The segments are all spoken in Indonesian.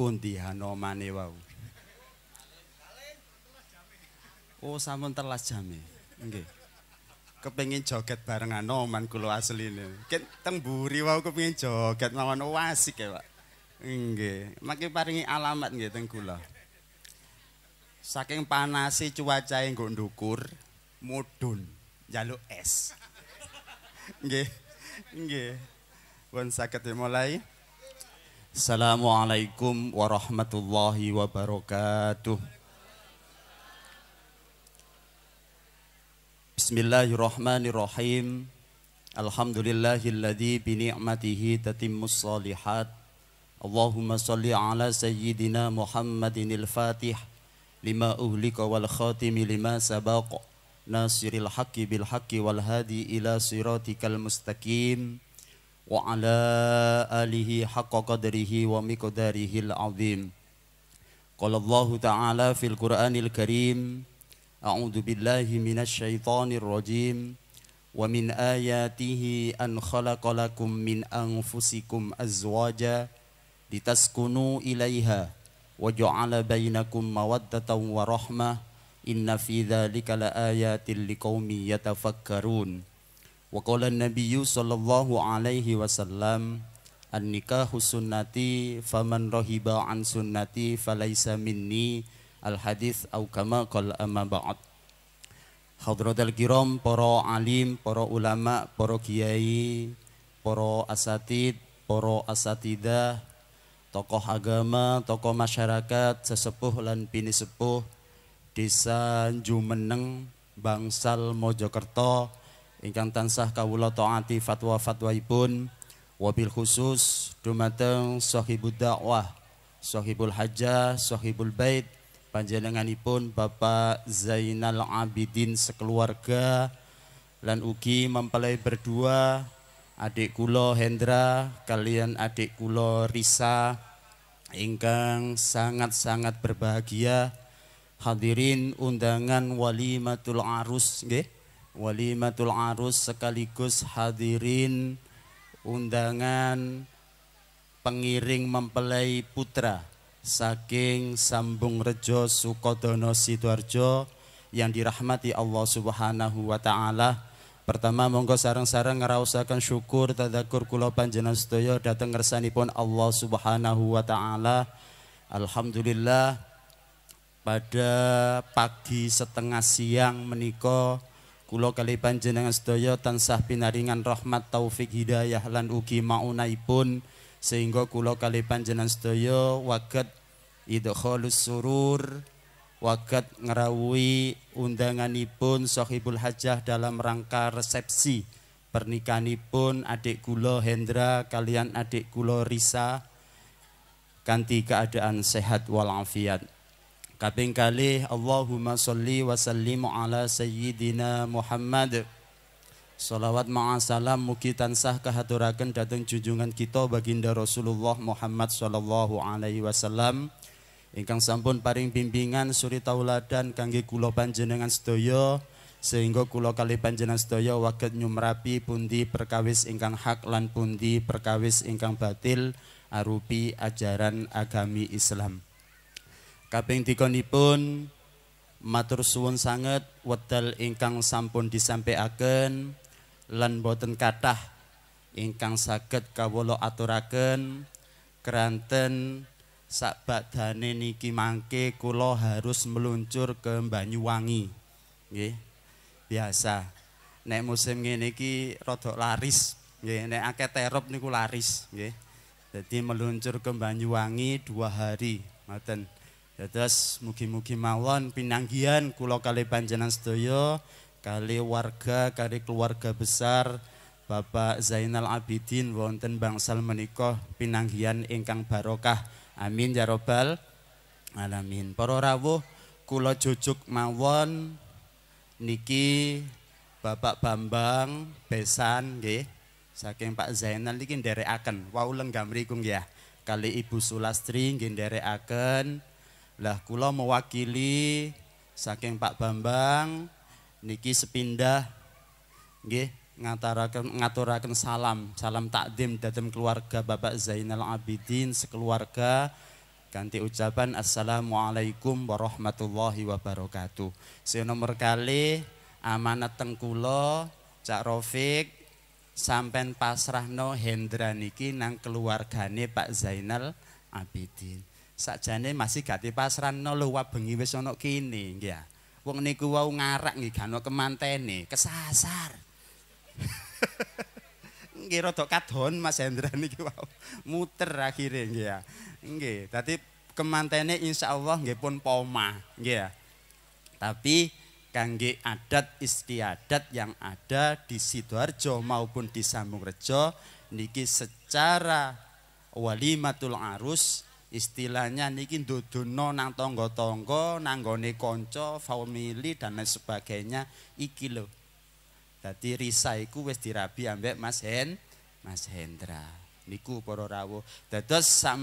pundi Hanomane wau? Oh, sampun telas jame. Nggih. Kepengin joget bareng Hanoman kula asline. Ken temburi wau kepengin joget mawon asik ya, Pak. Nggih. Makke paringi alamat nggih teng kula. Saking panasi cuacae nggo ndukur mudun jaluk es. Nggih. Nggih. Wan saged mulai. Assalamualaikum warahmatullahi wabarakatuh. Bismillahirrahmanirrahim. Alhamdulillahilladzi bi ni'matihi tatimmus salihat. Allahumma salli ala sayyidina Muhammadinil Fatih lima uhlika wal khatimi lima sabaq. Nasiril haqqi bil haqqi wal hadi ila siratikal mustaqim. وعلى آله حق قدره ومقداره العظيم قال الله تعالى في القرآن الكريم أعوذ بالله من الشيطان الرجيم ومن آياته أن خلق لكم من أنفسكم أزواجا لتسكنوا إليها وجعل بينكم مودة ورحمة إن في ذلك لآيات لقوم يتفكرون وقال النبي صلى الله عليه وسلم النكاح سنتي فمن رهب عن سنتي فليس مني الحديث أو كما قال أما بعد Hadratul Kiram, para alim, para ulama, para kiai, para asatid, para asatidah, tokoh agama, tokoh masyarakat, sesepuh lan pinisepuh, desa Jumeneng, Bangsal Mojokerto, ingkang tansah kawula taati fatwa fatwa ipun wabil khusus dumateng sahibud dakwah sahibul haja sahibul bait panjenenganipun Bapak Zainal Abidin sekeluarga lan ugi mempelai berdua adik kula Hendra kalian adik kula Risa ingkang sangat-sangat berbahagia hadirin undangan walimatul arus nggih walimatul arus sekaligus hadirin undangan pengiring mempelai putra saking Sambung Rejo Sukodono Sidoarjo yang dirahmati Allah Subhanahu wa taala. Pertama monggo sarang-sarang ngerausakan syukur tadakur kula panjenengan sedaya dateng ngersanipun Allah Subhanahu wa taala. Alhamdulillah pada pagi setengah siang menikah Kulo kali panjenengan sedaya tansah pinaringan rahmat taufik hidayah lan ugi maunaipun sehingga kulo kali panjenengan sedaya waget idkhalus surur waget ngerawi undanganipun sahibul hajah dalam rangka resepsi pernikahanipun adik kulo Hendra kalian adik kulo Risa kanti keadaan sehat walafiat. Kaping kali Allahumma salli wa sallimu ala sayyidina Muhammad. Salawat ma'a salam muki tansah kehaturakan datang junjungan kita baginda Rasulullah Muhammad sallallahu alaihi wasallam ingkang sampun paring bimbingan suri tauladan kangge kulo panjenengan sedaya sehingga kulo kali panjenengan sedaya waget nyumrapi pundi perkawis ingkang hak lan pundi perkawis ingkang batil arupi ajaran agami Islam. Kaping dikonipun matur suwun sanget wedal ingkang sampun disampaikaken lan boten kathah ingkang saged kawula aturaken keranten sakbadane niki mangke kula harus meluncur ke Banyuwangi nggih biasa nek musim ngene iki rada laris nggih nek akeh terop niku laris nggih dadi meluncur ke Banyuwangi dua hari ngoten Dados mugi-mugi mawon pinanggihan kula kali panjenengan sedaya, kali warga, kali keluarga besar Bapak Zainal Abidin wonten bangsal menika pinanggihan ingkang barokah. Amin ya rabbal. alamin. Para rawuh kula jujuk mawon niki Bapak Bambang Besan nggih saking Pak Zainal iki nderekaken wau lenggam riku nggih ya. Kali Ibu Sulastri nggih nderekaken Lah kula mewakili saking Pak Bambang niki sepindah nggih ngaturaken ngaturaken salam, salam takdim dhateng keluarga Bapak Zainal Abidin sekeluarga ganti ucapan assalamualaikum warahmatullahi wabarakatuh. Saya nomor kali amanat tengkulo Cak Rofik sampean pasrahno Hendra niki nang keluargane Pak Zainal Abidin sakjane masih gati pasran no lho bengi wis ana kene ya. Wong niku wau ngarak nggih gano kemantene, kesasar. nggih rada kadon Mas Hendra niki wau muter ya nggih Tapi Nggih, dadi kemantene insyaallah nggih pun poma nggih ya. Tapi kangge adat istiadat yang ada di Sidoarjo maupun di Sambungrejo niki secara walimatul arus istilahnya niki dodono nang tangga-tangga nang gone kanca family dan lain sebagainya iki lho dadi risa iku wis dirabi ambek Mas Hen Mas Hendra niku para rawuh dados sak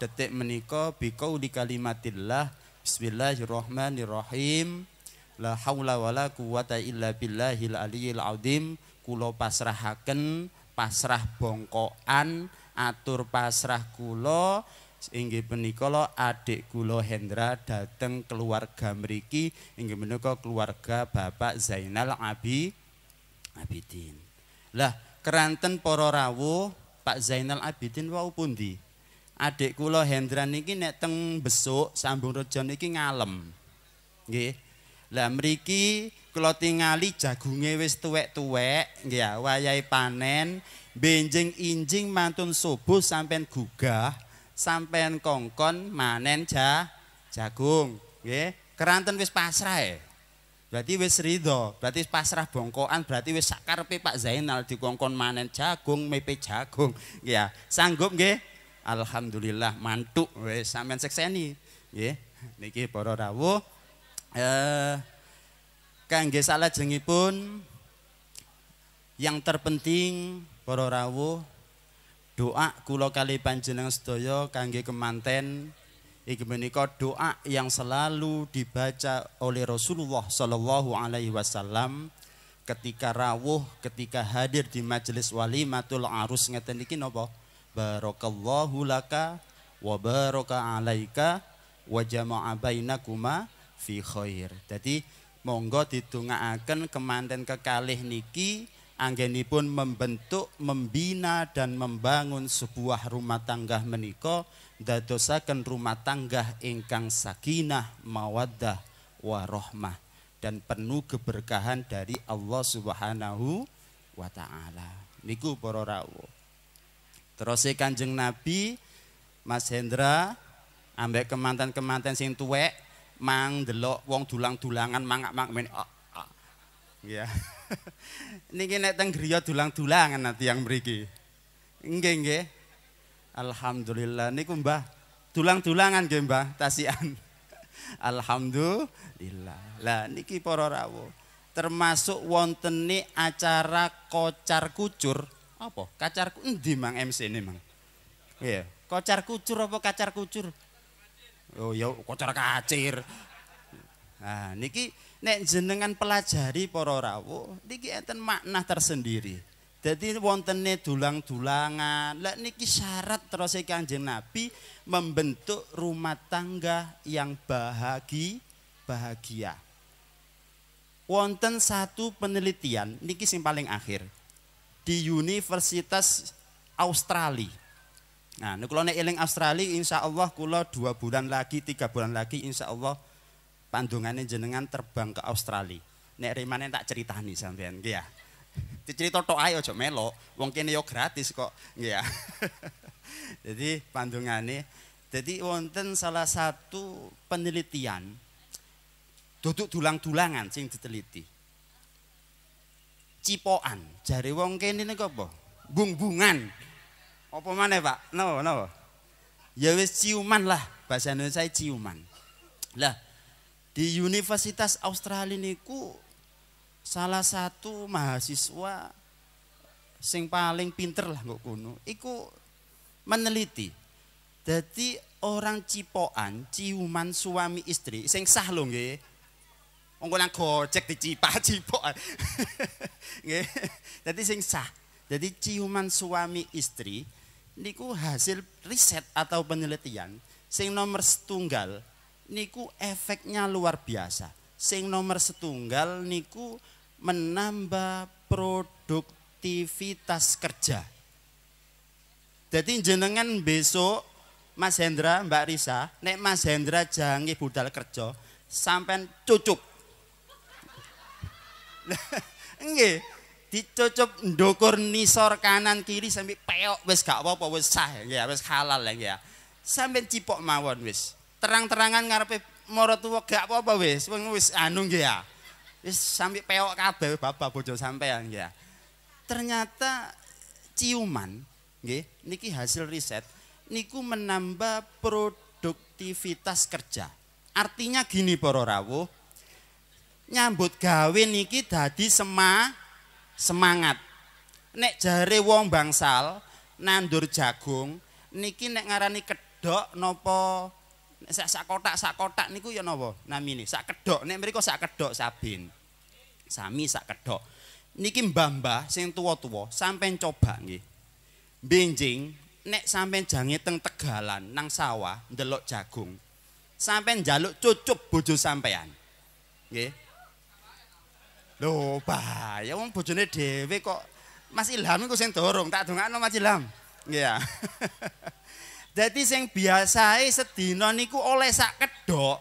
detik menika bika uli kalimatillah bismillahirrahmanirrahim la haula wala quwata illa billahil aliyil azim kula pasrahaken pasrah bongkoan atur pasrah kula inggih punika adik kula Hendra dateng keluarga mriki inggih menika keluarga Bapak Zainal Abidin. Lah keranten para rawuh Pak Zainal Abidin wau pundi? Adik kula Hendra niki nek teng besuk sambung rejo niki ngalem. Nggih. Lah mriki kula tingali jagunge wis tuwek-tuwek, nggih ya, wayahe panen, benjing injing mantun subuh sampean gugah. sampean kongkon manen ja, jagung nggih keranten wis pasrah ya berarti wis ridho berarti pasrah bongkoan berarti wis sakarepe Pak Zainal di kongkon manen jagung mepe jagung ya sanggup nggih alhamdulillah mantuk wis sampean sekseni nggih niki para rawuh eh kangge salajengipun yang terpenting para rawuh doa kula kali panjenengan sedaya kangge kemanten iki menika doa yang selalu dibaca oleh Rasulullah sallallahu alaihi wasallam ketika rawuh ketika hadir di majelis walimatul arus ngeten iki napa barakallahu laka wa baraka alaika wa jama'a bainakuma fi khair. Dadi monggo didongaaken kemanten kekalih niki anggenipun membentuk, membina dan membangun sebuah rumah tangga dan dosakan rumah tangga ingkang sakinah, mawaddah, warohmah dan penuh keberkahan dari Allah Subhanahu wa taala. Niku poro rawo Terus Kanjeng Nabi Mas Hendra ambek kemantan-kemantan sing tuwek mang delok wong dulang-dulangan mangak-mangak men. Ya. Yeah. Niki nek teng griya dulang-dulangan nanti yang mriki. Nggih nggih. Alhamdulillah niku Mbah dulang-dulangan nggih Mbah tasian. Alhamdulillah. Lah niki para rawuh termasuk wontene acara kocar kucur apa kacar endi Mang MC ini Mang. Iya, kocar kucur apa kacar kucur? Oh ya kocar kacir. Nah niki nek jenengan pelajari para rawuh niki enten makna tersendiri. Jadi wontene dulang-dulangan. Lah niki syarat terus Kanjeng Nabi membentuk rumah tangga yang bahagi bahagia. Wonten satu penelitian niki sing paling akhir di Universitas Australia. Nah, nek eling Australia insya Allah kulo dua bulan lagi, tiga bulan lagi insya Allah Pandungannya jenengan terbang ke Australia. Nek rimane tak cerita nih sampean nggih ya. Dicerita tok ayo aja melok, wong kene yo gratis kok nggih ya. Jadi pandungane jadi wonten salah satu penelitian duduk tulang tulangan sih diteliti. Cipoan, jari wong kene niku apa? Bung-bungan. Apa maneh, Pak? No, no. Ya wis ciuman lah, bahasa Indonesia ciuman. Lah, di Universitas Australia niku salah satu mahasiswa sing paling pinter lah nggak kuno iku meneliti jadi orang cipoan, ciuman suami istri sing sah lho nggih wong nang di cipa cipoan. nggih dadi sing sah jadi ciuman suami istri niku hasil riset atau penelitian sing nomor tunggal niku efeknya luar biasa. Sing nomor setunggal niku menambah produktivitas kerja. Jadi jenengan besok Mas Hendra, Mbak Risa, nek Mas Hendra jangi budal kerja, sampean cucup. Nggih, dicocok dokorni nisor kanan kiri sampai peok wes gak apa-apa sah ya wes halal ya. sampai cipok mawon wes terang-terangan ngarepe moro tuwa gak apa-apa wis, wis anu nggih ya. Wis sampe peok kabeh bapak bojo sampean ya. Ternyata ciuman nggih niki hasil riset niku menambah produktivitas kerja. Artinya gini para rawuh, nyambut gawe niki dadi sema semangat. Nek jare wong bangsal nandur jagung niki nek ngarani kedok nopo sak sak kotak sak kotak niku ya napa namine sak kedok nek mriko sak kedok sabin sami sak kedok niki mbah-mbah sing tuwa-tuwa sampean coba nggih benjing nek sampean jange teng tegalan nang sawah ndelok jagung sampean njaluk cucup bojo sampean nggih lho bahaya wong bojone dhewe kok Mas Ilham iku sing dorong tak dongakno Mas Ilham nggih ya Dadi sing biasae sedina niku oleh sak kedhok.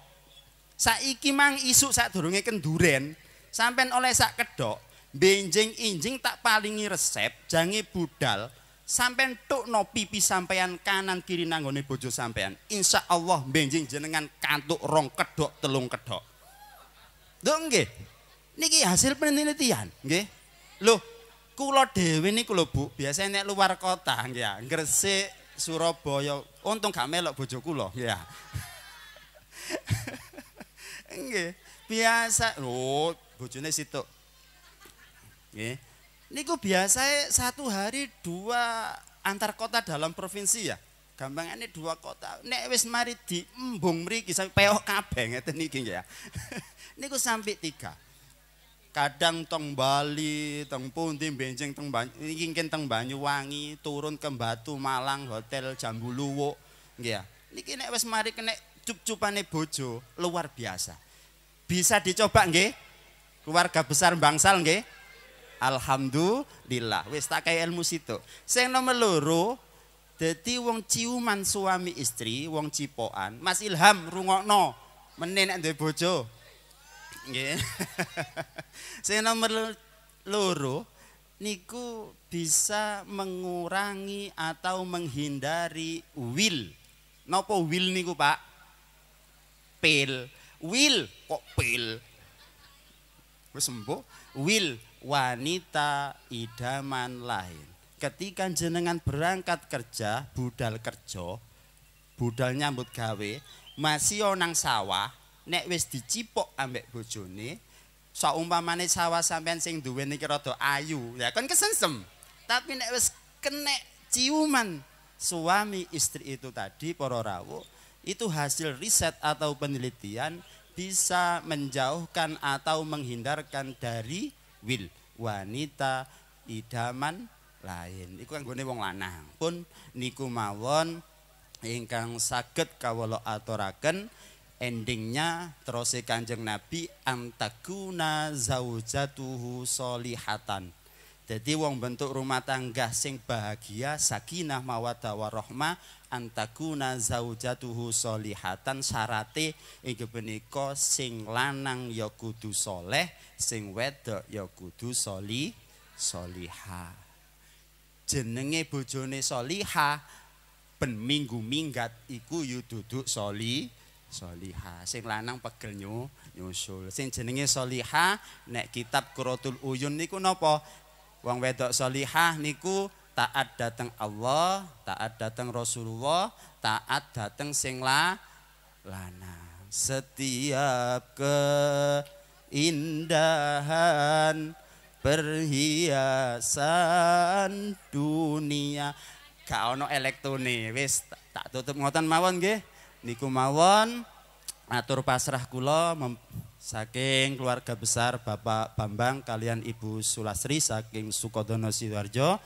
Saiki mang isuk sadurunge kenduren, sampean oleh sak kedhok. Benjing injing tak palingi resep jange budal. Sampean tukno pipi sampean kanan kiri nanggone bojo sampean. Insya Allah benjing jenengan kantuk rong kedhok telung kedhok. Ndok nggih. Niki hasil penelitian, nggih. Lho, kula dhewe niku lho Bu, biasane nek luar kota nggih ya, Gresik Surabaya. Untung gak melok bojoku kula, ya. Nggih, biasa. Oh, bojone situ. Nggih. Niku biasa satu hari dua antar kota dalam provinsi ya. ini dua kota. Nek wis mari diembung mriki sampai peok kabeh ngeten niki ya. Niku sampai tiga kadang teng Bali, teng Pundi, Benjing, teng Banyu, ingin teng wangi turun ke Batu Malang, hotel Jambu Luwo, ya. ini nek wes mari kena cup-cupane bojo, luar biasa. Bisa dicoba nggih? Keluarga besar bangsal nggih? Alhamdulillah. wes tak kaya ilmu situ. Sing nomor loro dadi wong ciuman suami istri, wong cipokan. Mas Ilham rungokno, menen nek bojo. Saya nomor loro niku bisa mengurangi atau menghindari will. Nopo will niku, Pak? Pil. Will kok pil? Wis sembuh. Will wanita idaman lain. Ketika jenengan berangkat kerja, budal kerja, budal nyambut gawe, masih onang sawah, nek wis dicipok ambek bojone saumpamane so, sampean sing duwe niki rada ayu ya kan kesensem, tapi nek wis kenek ciuman suami istri itu tadi para rawuh itu hasil riset atau penelitian bisa menjauhkan atau menghindarkan dari wil wanita idaman lain iku kan gue wong lanang pun niku mawon ingkang saged kawolo aturaken endingnya terus kanjeng nabi antakuna zaujatuhu solihatan jadi wong bentuk rumah tangga sing bahagia sakinah mawadda warohma antakuna zaujatuhu solihatan syarate ingin beniko sing lanang ya kudu soleh sing wedok ya kudu soli soliha jenenge bojone soliha ben minggu minggat iku yududuk soli, soliha. Soliha. Sing lanang pegel nyusul. Sing jenenge soliha, nek kitab kurotul uyun niku nopo? Wong wedok soliha niku taat dateng Allah, taat dateng Rasulullah, taat dateng sing lanang. Setiap keindahan perhiasan dunia. Kau no elektronik, wis tak tutup ngotan mawon gih. niku mawon atur pasrah kula saking keluarga besar Bapak Bambang kalian Ibu Sulasri saking Sukodono Sidoarjo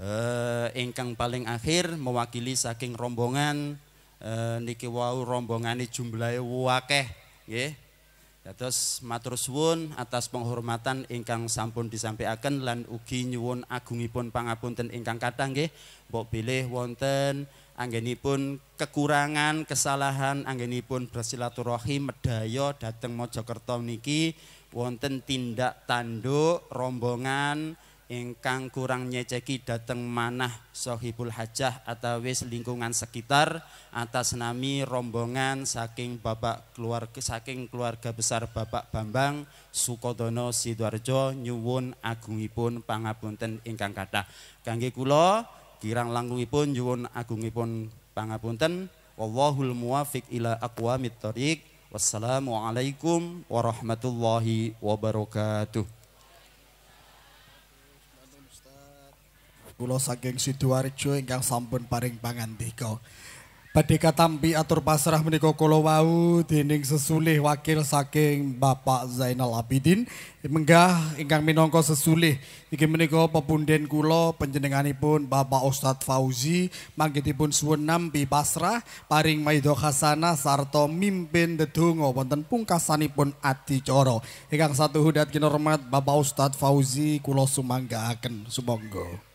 eh ingkang paling akhir mewakili saking rombongan eh, niki wau rombongane jumlahe wakeh nggih Dados matur suwun atas penghormatan ingkang sampun disampaikan lan ugi nyuwun agungipun pangapunten ingkang kathah nggih. Mbok bilih wonten anggenipun kekurangan, kesalahan anggenipun bersilaturahim medaya dhateng Mojokerto niki wonten tindak tanduk rombongan ingkang kurang nyeceki dateng manah sohibul hajah atawis lingkungan sekitar atas nami rombongan saking bapak keluarga saking keluarga besar bapak Bambang Sukodono Sidoarjo nyuwun agungipun pangapunten ingkang kata kangge kulo kirang langkungipun nyuwun agungipun pangapunten wallahul muwafiq ila aqwa mitorik wassalamualaikum warahmatullahi wabarakatuh Kulo saking Sidoarjo ingkang sampun paring pangandika. Badhe tampi atur pasrah menika kula wau dening sesulih wakil saking Bapak Zainal Abidin menggah ingkang minangka sesulih iki menika pepunden kula panjenenganipun Bapak Ustadz Fauzi mangkitipun suwun nampi pasrah paring maido khasana sarta mimpin dedonga wonten pungkasanipun adicara ingkang satuhu dat kinormat Bapak Ustadz Fauzi kula sumanggaaken sumangga, aken, sumangga.